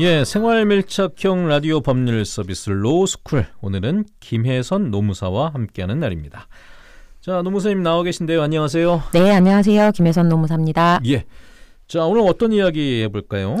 예, 생활 밀착형 라디오 법률 서비스 로스쿨 오늘은 김혜선 노무사와 함께하는 날입니다. 자, 노무사님 나와 계신데요. 안녕하세요. 네, 안녕하세요. 김혜선 노무사입니다. 예. 자, 오늘 어떤 이야기 해볼까요?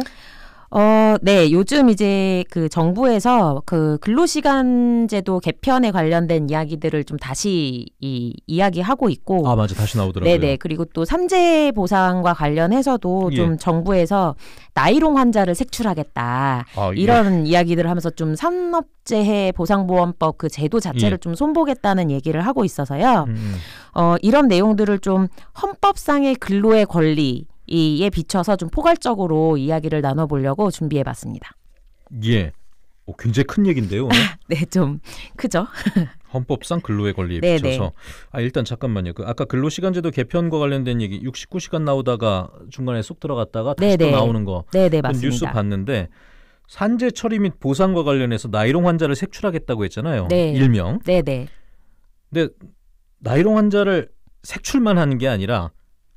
어, 네. 요즘 이제 그 정부에서 그 근로시간제도 개편에 관련된 이야기들을 좀 다시 이 이야기하고 있고. 아, 맞아. 다시 나오더라고요. 네네. 그리고 또 산재 보상과 관련해서도 예. 좀 예. 정부에서 나이롱 환자를 색출하겠다. 아, 예. 이런 이야기들을 하면서 좀 산업재해 보상보험법 그 제도 자체를 예. 좀 손보겠다는 얘기를 하고 있어서요. 음. 음. 어, 이런 내용들을 좀 헌법상의 근로의 권리 이에 비춰서 좀 포괄적으로 이야기를 나눠보려고 준비해봤습니다. 예. 오, 어, 굉장히 큰얘기데요 네, 좀 크죠. 헌법상 근로의 권리에 네네. 비춰서 네. 아 일단 잠깐만요. 그 아까 근로시간제도 개편과 관련된 얘기 69시간 나오다가 중간에 쏙 들어갔다가 다시 네네. 또 네. 나오는 거 네네, 네, 맞습니다. 뉴스 봤는데 산재 처리 및 보상과 관련해서 나이롱 환자를 색출하겠다고 했잖아요. 네. 일명. 네네. 근데 나이롱 환자를 색출만 하는 게 아니라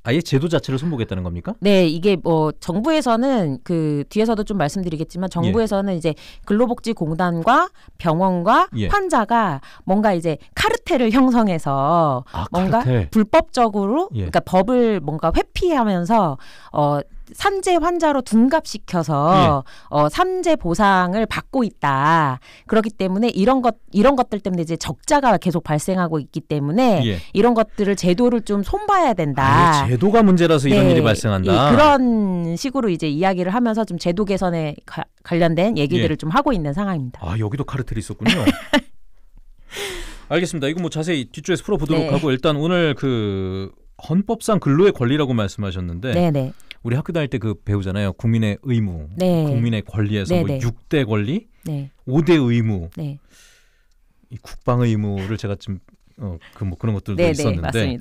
아예 제도 자체를 손보겠다는 겁니까? 네, 이게 뭐 정부에서는 그 뒤에서도 좀 말씀드리겠지만 정부에서는 예. 이제 근로복지공단과 병원과 예. 환자가 뭔가 이제 카르텔을 형성해서 아, 뭔가 카르텔. 불법적으로 예. 그러니까 법을 뭔가 회피하면서 어 산재 환자로 둔갑시켜서 예. 어, 산재 보상을 받고 있다. 그렇기 때문에 이런 것 이런 것들 때문에 이제 적자가 계속 발생하고 있기 때문에 예. 이런 것들을 제도를 좀 손봐야 된다. 아, 제도가 문제라서 이런 네. 일이 발생한다. 이, 그런 식으로 이제 이야기를 하면서 좀 제도 개선에 가, 관련된 얘기들을 예. 좀 하고 있는 상황입니다. 아 여기도 카르텔이 있었군요. 알겠습니다. 이거 뭐 자세히 뒤쪽에서 풀어보도록 네. 하고 일단 오늘 그 헌법상 근로의 권리라고 말씀하셨는데 네네. 네. 우리 학교 다닐 때 그 배우잖아요. 국민의 의무, 네. 국민의 권리에서 네, 뭐 네. 6대 권리, 네. 5대 의무, 네. 이 국방 의무를 제가 지금 어, 그뭐 그런 것들도 네, 네, 있었는데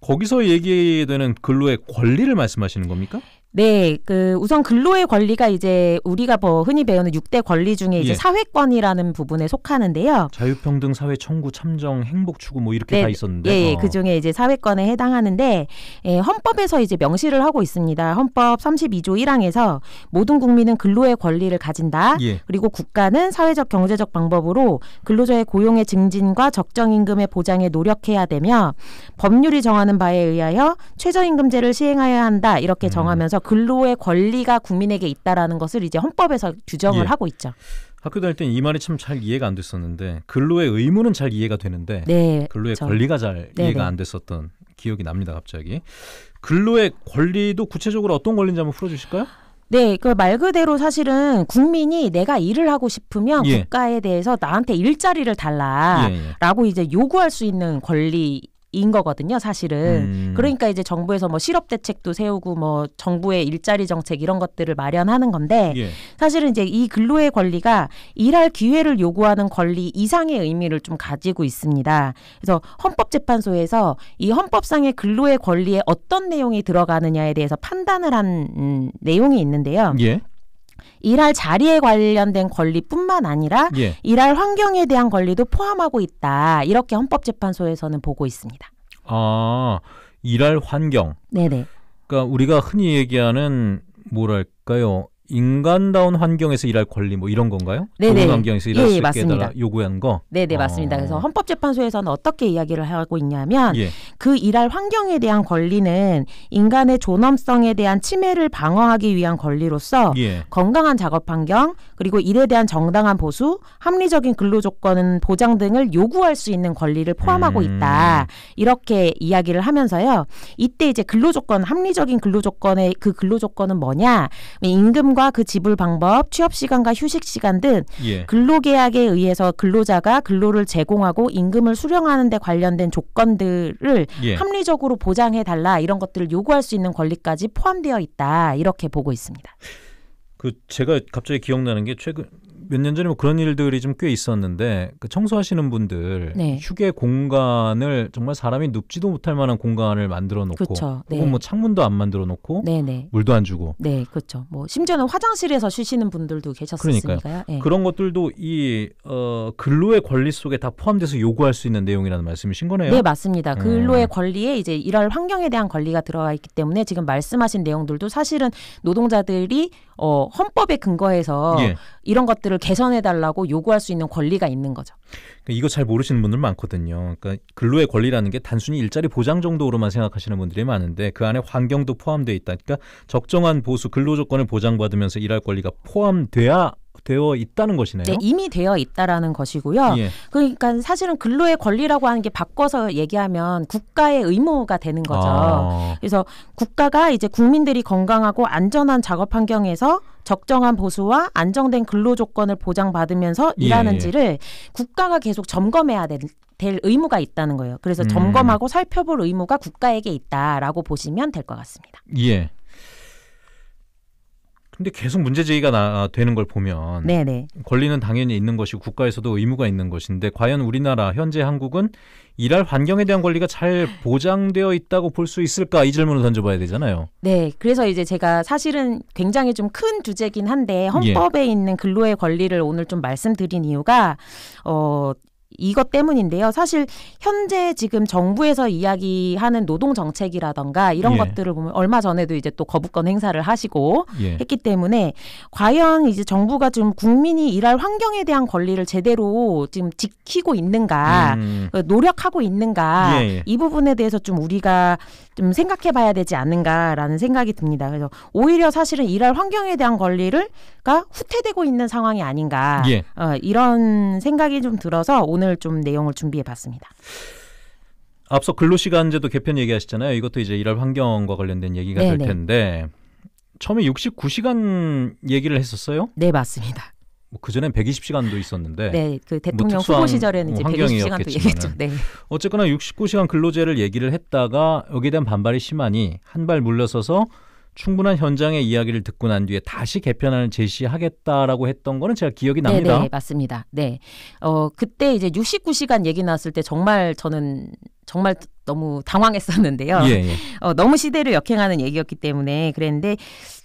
거기서 얘기되는 근로의 권리를 말씀하시는 겁니까? 네, 그 우선 근로의 권리가 이제 우리가 뭐 흔히 배우는 육대 권리 중에 이제 예. 사회권이라는 부분에 속하는데요. 자유평등, 사회 청구, 참정, 행복 추구 뭐 이렇게 네, 다 있었는데. 예, 예. 어. 그 중에 이제 사회권에 해당하는데 예, 헌법에서 이제 명시를 하고 있습니다. 헌법 32조 1항에서 모든 국민은 근로의 권리를 가진다. 예. 그리고 국가는 사회적 경제적 방법으로 근로자의 고용의 증진과 적정 임금의 보장에 노력해야 되며 법률이 정하는 바에 의하여 최저임금제를 시행하여야 한다. 이렇게 음. 정하면서 근로의 권리가 국민에게 있다라는 것을 이제 헌법에서 규정을 예. 하고 있죠. 학교 다닐 때이 말이 참 잘 이해가 안 됐었는데 근로의 의무는 잘 이해가 되는데 네, 근로의 저, 그렇죠. 권리가 잘 네네. 이해가 네. 안 됐었던 기억이 납니다 갑자기 근로의 권리도 구체적으로 어떤 권리인지 한번 풀어주실까요? 네, 그 말 그대로 사실은 국민이 내가 일을 하고 싶으면 예. 국가에 대해서 나한테 일자리를 달라라고 예, 예. 이제 요구할 수 있는 권리 인 거거든요, 사실은. 음. 그러니까 이제 정부에서 뭐 실업 대책도 세우고 뭐 정부의 일자리 정책 이런 것들을 마련하는 건데 예. 사실은 이제 이 근로의 권리가 일할 기회를 요구하는 권리 이상의 의미를 좀 가지고 있습니다. 그래서 헌법재판소에서 이 헌법상의 근로의 권리에 어떤 내용이 들어가느냐에 대해서 판단을 한 음, 내용이 있는데요. 예. 일할 자리에 관련된 권리뿐만 아니라 예. 일할 환경에 대한 권리도 포함하고 있다. 이렇게 헌법재판소에서는 보고 있습니다. 아, 일할 환경. 네네. 그러니까 우리가 흔히 얘기하는 뭐랄까요 인간다운 환경에서 일할 권리 뭐 이런 건가요? 네네. 네. 좋은 환경에서 일할 예, 예 수 있게 맞습니다. 해달라 요구한 거. 네네 어. 네, 맞습니다. 그래서 어. 헌법재판소에서는 어떻게 이야기를 하고 있냐면 예. 그 일할 환경에 대한 권리는 인간의 존엄성에 대한 침해를 방어하기 위한 권리로서 예. 건강한 작업 환경 그리고 일에 대한 정당한 보수, 합리적인 근로 조건 보장 등을 요구할 수 있는 권리를 포함하고 음. 있다 이렇게 이야기를 하면서요. 이때 이제 근로 조건 합리적인 근로 조건의 그 근로 조건은 뭐냐 임금 시간과 그 지불 방법, 취업 시간과 휴식 시간 등 예. 근로계약에 의해서 근로자가 근로를 제공하고 임금을 수령하는 데 관련된 조건들을 예. 합리적으로 보장해 달라 이런 것들을 요구할 수 있는 권리까지 포함되어 있다 이렇게 보고 있습니다. 그 제가 갑자기 기억나는 게 최근 몇년 전에 뭐 그런 일들이 좀 꽤 있었는데 그 청소하시는 분들 네. 휴게 공간을 정말 사람이 눕지도 못할 만한 공간을 만들어 놓고 그쵸, 네. 혹은 뭐 창문도 안 만들어 놓고 네네. 네. 물도 안 주고 네 그렇죠 뭐 심지어는 화장실에서 쉬시는 분들도 계셨으니까 네. 예. 그런 것들도 이 어, 근로의 권리 속에 다 포함돼서 요구할 수 있는 내용이라는 말씀이신 거네요 네 맞습니다 음. 근로의 권리에 이제 일할 환경에 대한 권리가 들어가 있기 때문에 지금 말씀하신 내용들도 사실은 노동자들이 어, 헌법에 근거해서 예. 이런 것들을 제도를 개선해달라고 요구할 수 있는 권리가 있는 거죠. 그러니까 이거 잘 모르시는 분들 많거든요. 그러니까 근로의 권리라는 게 단순히 일자리 보장 정도로만 생각하시는 분들이 많은데 그 안에 환경도 포함되어 있다. 그러니까 적정한 보수 근로 조건을 보장받으면서 일할 권리가 포함돼야 되어 있다는 것이네요. 네, 이미 되어 있다라는 것이고요. 예. 그러니까 사실은 근로의 권리라고 하는 게 바꿔서 얘기하면 국가의 의무가 되는 거죠. 아. 그래서 국가가 이제 국민들이 건강하고 안전한 작업 환경에서 적정한 보수와 안정된 근로 조건을 보장받으면서 예, 일하는지를 예. 국가가 계속 점검해야 될, 될, 의무가 있다는 거예요. 그래서 음. 점검하고 살펴볼 의무가 국가에게 있다라고 보시면 될 것 같습니다. 예. 근데 계속 문제 제기가 나, 되는 걸 보면 네네. 네. 권리는 당연히 있는 것이 국가에서도 의무가 있는 것인데 과연 우리나라 현재 한국은 일할 환경에 대한 권리가 잘 보장되어 있다고 볼 수 있을까 이 질문을 던져봐야 되잖아요. 네, 그래서 이제 제가 사실은 굉장히 좀 큰 주제긴 한데 헌법에 예. 있는 근로의 권리를 오늘 좀 말씀드린 이유가 어 이것 때문인데요. 사실 현재 지금 정부에서 이야기하는 노동 정책이라던가 이런 예. 것들을 보면 얼마 전에도 이제 또 거부권 행사를 하시고 예. 했기 때문에 과연 이제 정부가 지금 국민이 일할 환경에 대한 권리를 제대로 지금 지키고 있는가 음. 그 노력하고 있는가 예, 예. 이 부분에 대해서 좀 우리가 좀 생각해 봐야 되지 않는가라는 생각이 듭니다. 그래서 오히려 사실은 일할 환경에 대한 권리를가 후퇴되고 있는 상황이 아닌가 예. 어, 이런 생각이 좀 들어서 오늘 오늘 좀 내용을 준비해 봤습니다. 앞서 근로시간제도 개편 얘기하셨잖아요. 이것도 이제 일할 환경과 관련된 얘기가 네네. 될 텐데 처음에 69시간 얘기를 했었어요? 네, 맞습니다. 뭐 그전엔 120시간도 있었는데 네, 그 뭐 대통령 뭐 후보 시절에는 이제 120시간도 뭐 얘기했죠. 네. 어쨌거나 69시간 근로제를 얘기를 했다가 여기에 대한 반발이 심하니 한 발 물러서서 충분한 현장의 이야기를 듣고 난 뒤에 다시 개편안을 제시하겠다라고 했던 거는 제가 기억이 납니다. 네, 네 맞습니다. 네. 어, 그때 이제 69시간 얘기 나왔을 때 정말 저는 정말 너무 당황했었는데요. 예, 예. 어, 너무 시대를 역행하는 얘기였기 때문에 그랬는데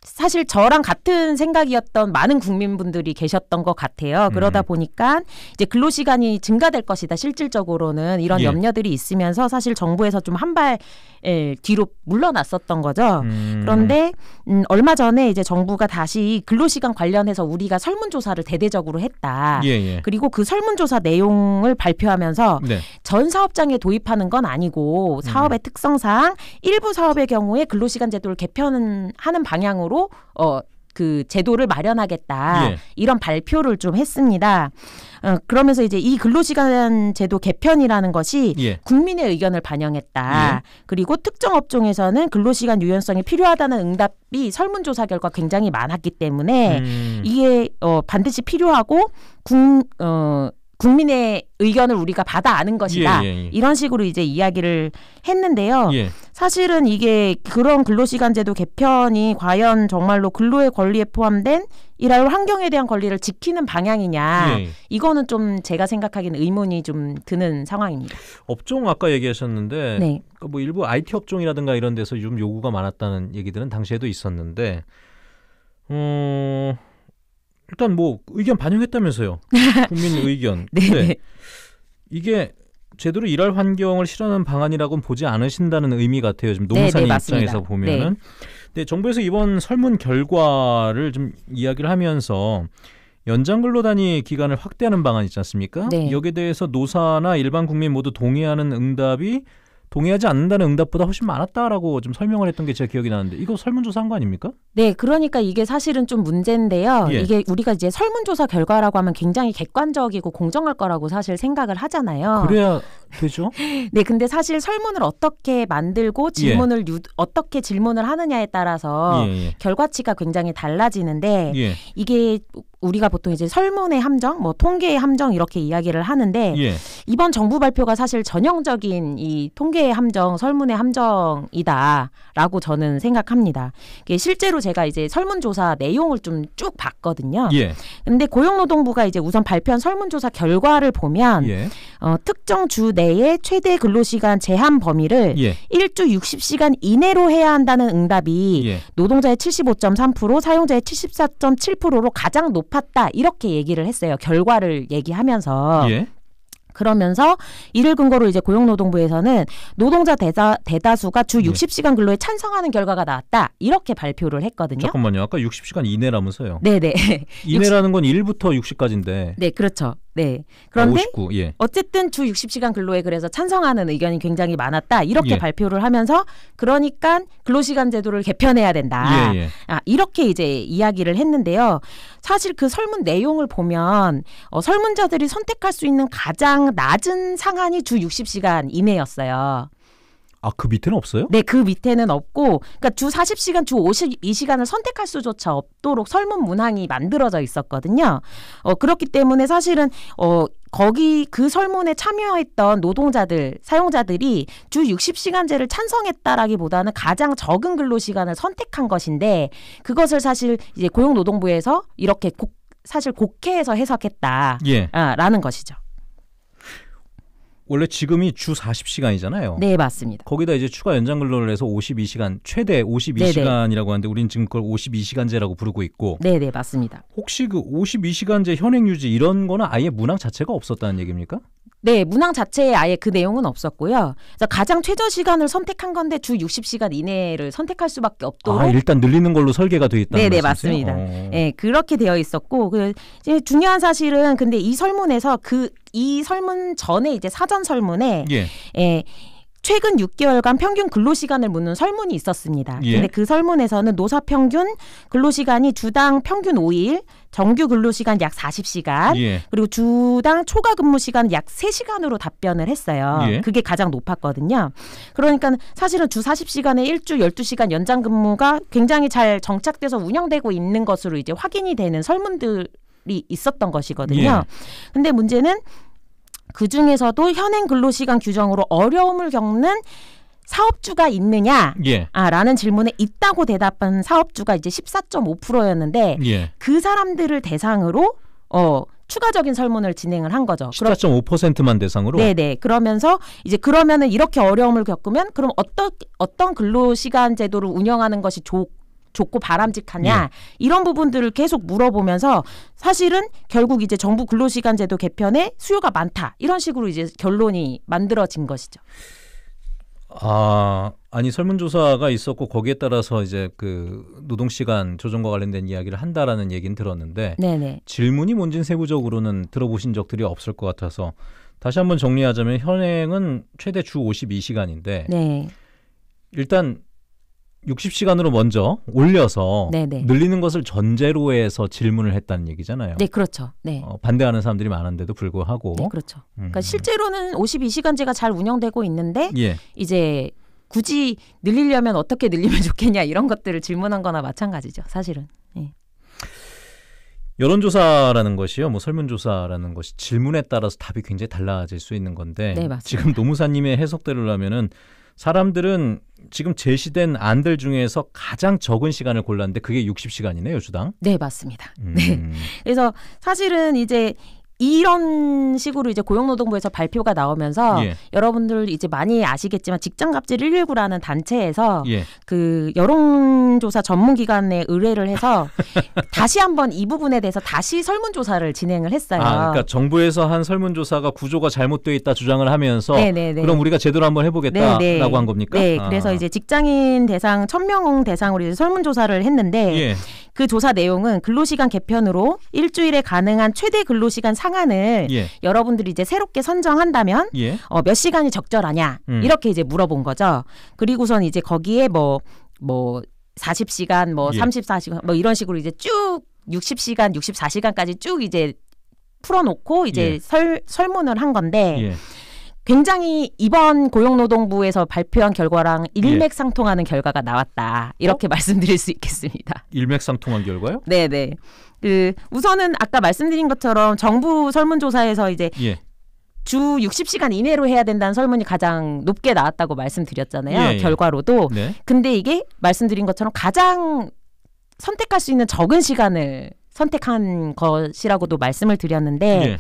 사실 저랑 같은 생각이었던 많은 국민분들이 계셨던 것 같아요. 음. 그러다 음. 보니까 이제 근로 시간이 증가될 것이다. 실질적으로는 이런 예. 염려들이 있으면서 사실 정부에서 좀 한발 예, 뒤로 물러났었던 거죠. 음. 그런데 음, 얼마 전에 이제 정부가 다시 근로 시간 관련해서 우리가 설문 조사를 대대적으로 했다. 예, 예. 그리고 그 설문 조사 내용을 발표하면서 네. 전 사업장에 도입하는 건 아니고 음. 사업의 음. 특성상 일부 사업의 경우에 근로시간 제도를 개편하는 방향으로 어, 그 제도를 마련하겠다 예. 이런 발표를 좀 했습니다. 어, 그러면서 이제 이 근로시간 제도 개편이라는 것이 예. 국민의 의견을 반영했다. 예. 그리고 특정 업종에서는 근로시간 유연성이 필요하다는 응답이 설문조사 결과 굉장히 많았기 때문에 음. 이게 어, 반드시 필요하고 국, 어, 국민의 의견을 우리가 받아 아는 것이다. 예, 예, 예. 이런 식으로 이제 이야기를 했는데요. 예. 사실은 이게 그런 근로시간제도 개편이 과연 정말로 근로의 권리에 포함된 일할 환경에 대한 권리를 지키는 방향이냐 예. 이거는 좀 제가 생각하기는 의문이 좀 드는 상황입니다. 업종 아까 얘기하셨는데 네. 그뭐 그러니까 일부 IT 업종이라든가 이런 데서 좀 요구가 많았다는 얘기들은 당시에도 있었는데 음. 일단 뭐 의견 반영했다면서요. 국민 의견. 네. 이게 제대로 일할 환경을 실현하는 방안이라고 보지 않으신다는 의미 같아요. 지금 농산인 네, 입장에서 보면은. 네. 네, 네. 정부에서 이번 설문 결과를 좀 이야기를 하면서 연장 근로단위 기간을 확대하는 방안 있지 않습니까? 네. 여기에 대해서 노사나 일반 국민 모두 동의하는 응답이 동의하지 않는다는 응답보다 훨씬 많았다라고 좀 설명을 했던 게제가 기억이 나는데 이거 설문조사한 거 아닙니까? 네, 그러니까 이게 사실은 좀 문제인데요. 예. 이게 우리가 이제 설문조사 결과라고 하면 굉장히 객관적이고 공정할 거라고 사실 생각을 하잖아요. 그래야 되죠. 네, 근데 사실 설문을 어떻게 만들고 예. 질문을 예. 유, 어떻게 질문을 하느냐에 따라서 예. 예. 결과치가 굉장히 달라지는데 예. 이게 우리가 보통 이제 설문의 함정, 뭐 통계의 함정 이렇게 이야기를 하는데 이번 정부 발표가 사실 전형적인 이 통계 사회의 함정, 설문의 함정이다라고 저는 생각합니다. 실제로 제가 이제 설문조사 내용을 좀 쭉 봤거든요. 예. 근데 고용노동부가 이제 우선 발표한 설문조사 결과를 보면 예. 어, 특정 주 내에 최대 근로시간 제한 범위를 예. 1주 60시간 이내로 해야 한다는 응답이 예. 노동자의 75.3% 사용자의 74.7%로 가장 높았다 이렇게 얘기를 했어요. 결과를 얘기하면서. 예. 그러면서 이를 근거로 이제 고용노동부에서는 노동자 대자, 대다수가 주 60시간 예. 근로에 찬성하는 결과가 나왔다. 이렇게 발표를 했거든요. 잠깐만요. 아까 60시간 이내라면서요. 네네. 이내라는 건 1부터 60까지인데. 네, 그렇죠. 네. 그런데 59, 예. 어쨌든 주 60시간 근로에 그래서 찬성하는 의견이 굉장히 많았다. 이렇게 예. 발표를 하면서 그러니까 근로시간 제도를 개편해야 된다. 예, 예, 아, 이렇게 이제 이야기를 했는데요. 사실 그 설문 내용을 보면 어, 설문자들이 선택할 수 있는 가장 낮은 상한이 주 60시간 이내였어요. 아, 그 밑에는 없어요? 네, 그 밑에는 없고, 그러니까 주 40시간, 주 52시간을 선택할 수조차 없도록 설문 문항이 만들어져 있었거든요. 어, 그렇기 때문에 사실은, 어, 거기 그 설문에 참여했던 노동자들, 사용자들이 주 60시간제를 찬성했다라기보다는 가장 적은 근로시간을 선택한 것인데, 그것을 사실 이제 고용노동부에서 이렇게 고, 사실 국회에서 해석했다라는 예. 아, 것이죠. 원래 지금이 주 40시간이잖아요. 네, 맞습니다. 거기다 이제 추가 연장 근로를 해서 52시간 최대 52시간이라고 하는데 우린 지금 그걸 52시간제라고 부르고 있고 네, 네, 맞습니다. 혹시 그 52시간제 현행 유지 이런 거는 아예 문항 자체가 없었다는 얘기입니까? 네, 문항 자체에 아예 그 내용은 없었고요. 그래서 가장 최저 시간을 선택한 건데 주 60시간 이내를 선택할 수밖에 없도록. 아, 일단 늘리는 걸로 설계가 돼 있다는 네, 말 네, 맞습니다. 어. 예, 네, 그렇게 되어 있었고 그 이제 중요한 사실은 근데 이 설문에서 그 이 설문 전에 이제 사전 설문에 예. 예 최근 6개월간 평균 근로시간을 묻는 설문이 있었습니다. 예. 근데 그 설문에서는 노사 평균 근로시간이 주당 평균 5일, 정규 근로시간 약 40시간 예. 그리고 주당 초과 근무시간 약 3시간으로 답변을 했어요. 예. 그게 가장 높았거든요. 그러니까 사실은 주 40시간에 일주 12시간 연장 근무가 굉장히 잘 정착돼서 운영되고 있는 것으로 이제 확인이 되는 설문들이 있었던 것이거든요. 예. 근데 문제는 그 중에서도 현행 근로시간 규정으로 어려움을 겪는 사업주가 있느냐? 예. 아, 라는 질문에 있다고 대답한 사업주가 이제 14.5%였는데 예. 그 사람들을 대상으로 어 추가적인 설문을 진행을 한 거죠. 14.5%만 대상으로. 네네. 네. 그러면서 이제 그러면은 이렇게 어려움을 겪으면 그럼 어떤 어떤 근로 시간 제도를 운영하는 것이 좋 좋고 바람직하냐 예. 이런 부분들을 계속 물어보면서 사실은 결국 이제 정부 근로시간제도 개편에 수요가 많다 이런 식으로 이제 결론이 만들어진 것이죠. 아, 아니 설문조사가 있었고 거기에 따라서 이제 그 노동 시간 조정과 관련된 이야기를 한다라는 얘기는 들었는데 네네. 질문이 뭔진 세부적으로는 들어보신 적들이 없을 것 같아서 다시 한번 정리하자면 현행은 최대 주 52시간인데 네. 일단 60시간으로 먼저 올려서 네네. 네. 늘리는 것을 전제로 해서 질문을 했다는 얘기잖아요. 네, 그렇죠. 네. 어, 반대하는 사람들이 많은데도 불구하고. 네, 그렇죠. 그러니까 음. 그러니까 실제로는 52시간제가 잘 운영되고 있는데 예. 이제 굳이 늘리려면 어떻게 늘리면 좋겠냐 이런 것들을 질문한 거나 마찬가지죠. 사실은. 예. 여론조사라는 것이요, 뭐 설문조사라는 것이 질문에 따라서 답이 굉장히 달라질 수 있는 건데 네, 지금 노무사님의 해석대로라면은 사람들은 지금 제시된 안들 중에서 가장 적은 시간을 골랐는데 그게 60시간이네요, 주당. 네, 맞습니다. 음. 네. 그래서 사실은 이제 이런 식으로 이제 고용노동부에서 발표가 나오면서 예. 여러분들 이제 많이 아시겠지만 직장갑질 119라는 단체에서 예. 그 여론조사 전문기관에 의뢰를 해서 다시 한번 이 부분에 대해서 다시 설문조사를 진행을 했어요. 아, 그러니까 정부에서 한 설문조사가 구조가 잘못되어 있다 주장을 하면서 네네네. 그럼 우리가 제대로 한번 해보겠다라고 네네. 네. 한 겁니까? 네, 아. 그래서 이제 직장인 대상 1000명 대상으로 이제 설문조사를 했는데 예. 그 조사 내용은 근로시간 개편으로 일주일에 가능한 최대 근로시간 상 방안을 예. 여러분들이 이제 새롭게 선정한다면 예. 어, 몇 시간이 적절하냐 음. 이렇게 이제 물어본 거죠. 그리고선 이제 거기에 뭐뭐 뭐 40시간 뭐, 뭐 예. 34시간 뭐 이런 식으로 이제 쭉 60시간, 64시간까지 쭉 이제 풀어놓고 이제 예. 설, 설문을 한 건데 예. 굉장히 이번 고용노동부에서 발표한 결과랑 예. 일맥상통하는 예. 결과가 나왔다 이렇게 어? 말씀드릴 수 있겠습니다. 일맥상통한 결과요? 네네. 네. 그 우선은 아까 말씀드린 것처럼 정부 설문조사에서 이제 예. 주 60시간 이내로 해야 된다는 설문이 가장 높게 나왔다고 말씀드렸잖아요. 예, 예, 결과로도. 네. 근데 이게 말씀드린 것처럼 가장 선택할 수 있는 적은 시간을 선택한 것이라고도 말씀을 드렸는데. 예.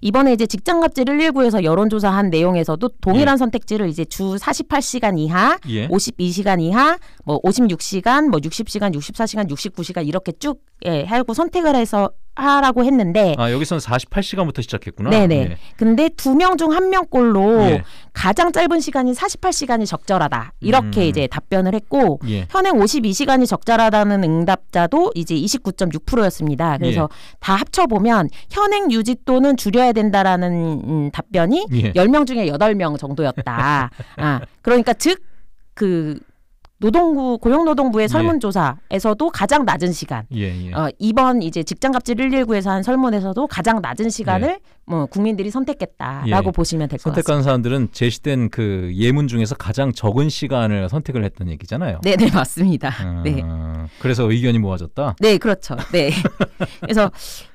이번에 이제 직장 갑질 119에서 여론조사한 내용에서도 동일한 예. 선택지를 이제 주 48시간 이하, 예. 52시간 이하, 뭐 56시간, 뭐 60시간, 64시간, 69시간 이렇게 쭉 예, 하고 선택을 해서 하라고 했는데 아 여기서는 48시간부터 시작했구나. 네네. 예. 근데 두 명 중 한 명꼴로 예. 가장 짧은 시간인 48시간이 적절하다 이렇게 음. 이제 답변을 했고 예. 현행 52시간이 적절하다는 응답자도 이제 29.6%였습니다. 그래서 예. 다 합쳐 보면 현행 유지 또는 줄여야 된다라는 음, 답변이 예. 10명 중에 8명 정도였다. 아 그러니까 즉그 노동부 고용노동부의 예. 설문조사에서도 가장 낮은 시간. 예, 예. 어, 이번 이제 직장갑질 119에서 한 설문에서도 가장 낮은 시간을 뭐 국민들이 선택했다라고 예. 보시면 될 것 같습니다. 선택한 사람들은 제시된 그 예문 중에서 가장 적은 시간을 선택을 했던 얘기잖아요. 네, 네 맞습니다. 음, 네. 그래서 의견이 모아졌다. 네, 그렇죠. 네. 그래서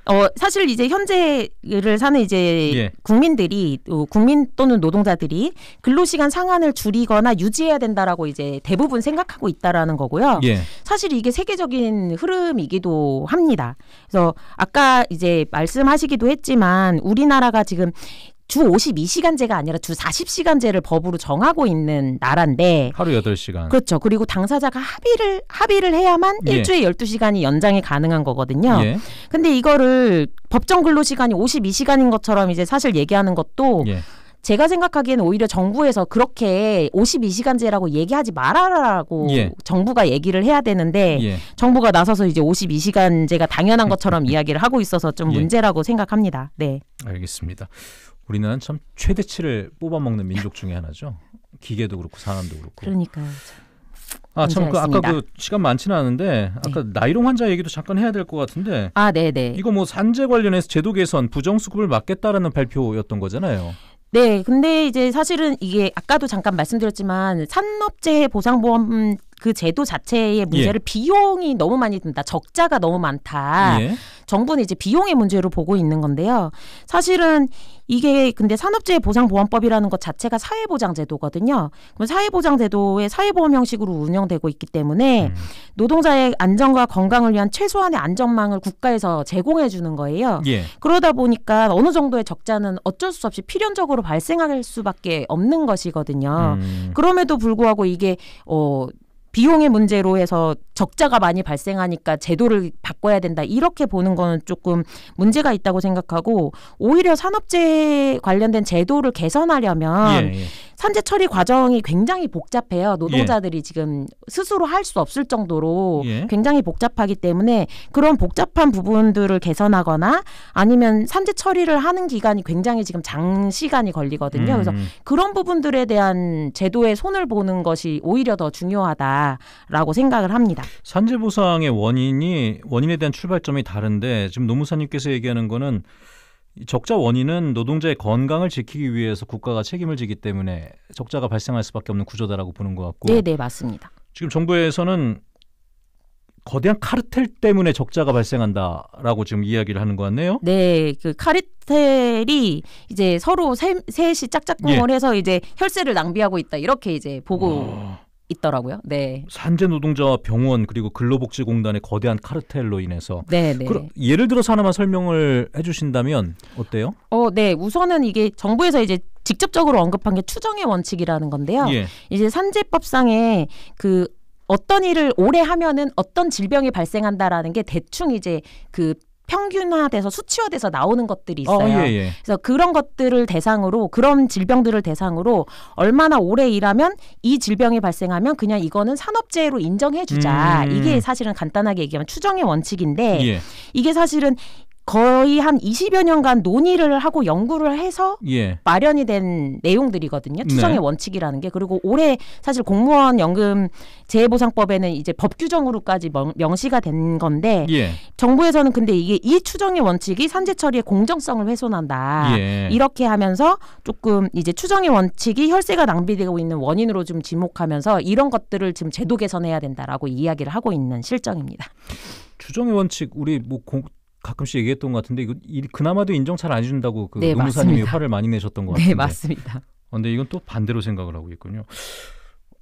어 사실 이제 현재를 사는 이제 예. 국민들이 어, 국민 또는 노동자들이 근로 시간 상한을 줄이거나 유지해야 된다라고 이제 대부분 생각하고 있다라는 거고요. 예. 사실 이게 세계적인 흐름이기도 합니다. 그래서 아까 이제 말씀하시기도 했지만 우리 우리나라가 지금 주 52시간제가 아니라 주 40시간제를 법으로 정하고 있는 나라인데 하루 8시간. 그렇죠. 그리고 당사자가 합의를 합의를 해야만 예. 일주일 12시간이 연장이 가능한 거거든요. 예. 근데 이거를 법정 근로 시간이 52시간인 것처럼 이제 사실 얘기하는 것도 예. 제가 생각하기에는 오히려 정부에서 그렇게 52시간제라고 얘기하지 말아라라고 예. 정부가 얘기를 해야 되는데 예. 정부가 나서서 이제 52시간제가 당연한 것처럼 이야기를 하고 있어서 좀 예. 문제라고 생각합니다. 네. 알겠습니다. 우리는 참 최대치를 뽑아먹는 민족 중에 하나죠. 기계도 그렇고 사람도 그렇고. 그러니까 아, 참, 그 아까 그 시간 많지는 않은데 아까 네. 나이롱 환자 얘기도 잠깐 해야 될 것 같은데. 아, 네, 네. 이거 뭐 산재 관련해서 제도 개선, 부정수급을 막겠다라는 발표였던 거잖아요. 네, 근데 이제 사실은 이게 아까도 잠깐 말씀드렸지만 산업재해 보상보험 그 제도 자체의 문제를 예. 비용이 너무 많이 든다. 적자가 너무 많다. 예. 정부는 이제 비용의 문제로 보고 있는 건데요. 사실은 이게 근데 산업재해 보상보험법이라는 것 자체가 사회보장제도거든요. 그럼 사회보장제도의 사회보험 형식으로 운영되고 있기 때문에 음. 노동자의 안전과 건강을 위한 최소한의 안전망을 국가에서 제공해 주는 거예요. 예. 그러다 보니까 어느 정도의 적자는 어쩔 수 없이 필연적으로 발생할 수밖에 없는 것이거든요. 음. 그럼에도 불구하고 이게 어 비용의 문제로 해서 적자가 많이 발생하니까 제도를 바꿔야 된다 이렇게 보는 거는 조금 문제가 있다고 생각하고 오히려 산업재해 관련된 제도를 개선하려면 예, 예. 산재 처리 과정이 굉장히 복잡해요. 예. 노동자들이 예. 지금 스스로 할 수 없을 정도로 예. 굉장히 복잡하기 때문에 그런 복잡한 부분들을 개선하거나 아니면 산재 처리를 하는 기간이 굉장히 지금 장시간이 걸리거든요. 음. 그래서 그런 부분들에 대한 제도의 손을 보는 것이 오히려 더 중요하다라고 생각을 합니다. 산재 보상의 원인이 원인에 대한 출발점이 다른데 지금 노무사님께서 얘기하는 거는 적자 원인은 노동자의 건강을 지키기 위해서 국가가 책임을 지기 때문에 적자가 발생할 수밖에 없는 구조다라고 보는 것 같고. 네, 네, 맞습니다. 지금 정부에서는 거대한 카르텔 때문에 적자가 발생한다라고 지금 이야기를 하는 것 같네요. 네, 그 카르텔이 이제 서로 셋, 셋이 짝짝꿍을 예. 해서 이제 혈세를 낭비하고 있다 이렇게 이제 보고 어... 있더라고요. 네. 산재 노동자와 병원 그리고 근로복지공단의 거대한 카르텔로 인해서 네, 네. 그럼 예를 들어서 하나만 설명을 해 주신다면 어때요? 어, 네. 우선은 이게 정부에서 이제 직접적으로 언급한 게 추정의 원칙이라는 건데요. 예. 이제 산재법상에 그 어떤 일을 오래 하면은 어떤 질병이 발생한다라는 게 대충 이제 그 평균화돼서 수치화돼서 나오는 것들이 어, 있어요. 어, 예, 예. 그래서 그런 것들을 대상으로 그런 질병들을 대상으로 얼마나 오래 일하면 이 질병이 발생하면 그냥 이거는 산업재해로 인정해주자. 음. 이게 사실은 간단하게 얘기하면 추정의 원칙인데 예. 이게 사실은 거의 한 20여 년간 논의를 하고 연구를 해서 예. 마련이 된 내용들이거든요. 추정의 네. 원칙이라는 게 그리고 올해 사실 공무원 연금 재해보상법에는 이제 법 규정으로까지 명, 시가된 건데 예. 정부에서는 근데 이게 이 추정의 원칙이 산재 처리의 공정성을 훼손한다 예. 이렇게 하면서 조금 이제 추정의 원칙이 혈세가 낭비되고 있는 원인으로 좀 지목하면서 이런 것들을 지금 제도 개선해야 된다라고 이야기를 하고 있는 실정입니다. 추정의 원칙 우리 뭐 공, 가끔씩 얘기했던 것 같은데 이거 그나마도 인정 잘 안 해준다고 그 네, 노무사님이 맞습니다. 화를 많이 내셨던 것 네, 같은데. 네 맞습니다. 그런데 어, 이건 또 반대로 생각을 하고 있군요.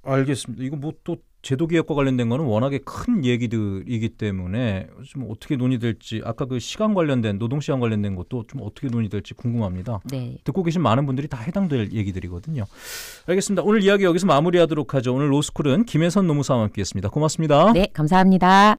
알겠습니다. 이거 뭐 또 제도 개혁과 관련된 거는 워낙에 큰 얘기들이기 때문에 좀 어떻게 논의될지 아까 그 시간 관련된 노동 시간 관련된 것도 좀 어떻게 논의될지 궁금합니다. 네. 듣고 계신 많은 분들이 다 해당될 얘기들이거든요. 알겠습니다. 오늘 이야기 여기서 마무리하도록 하죠. 오늘 로스쿨은 김혜선 노무사와 함께했습니다. 고맙습니다. 네, 감사합니다.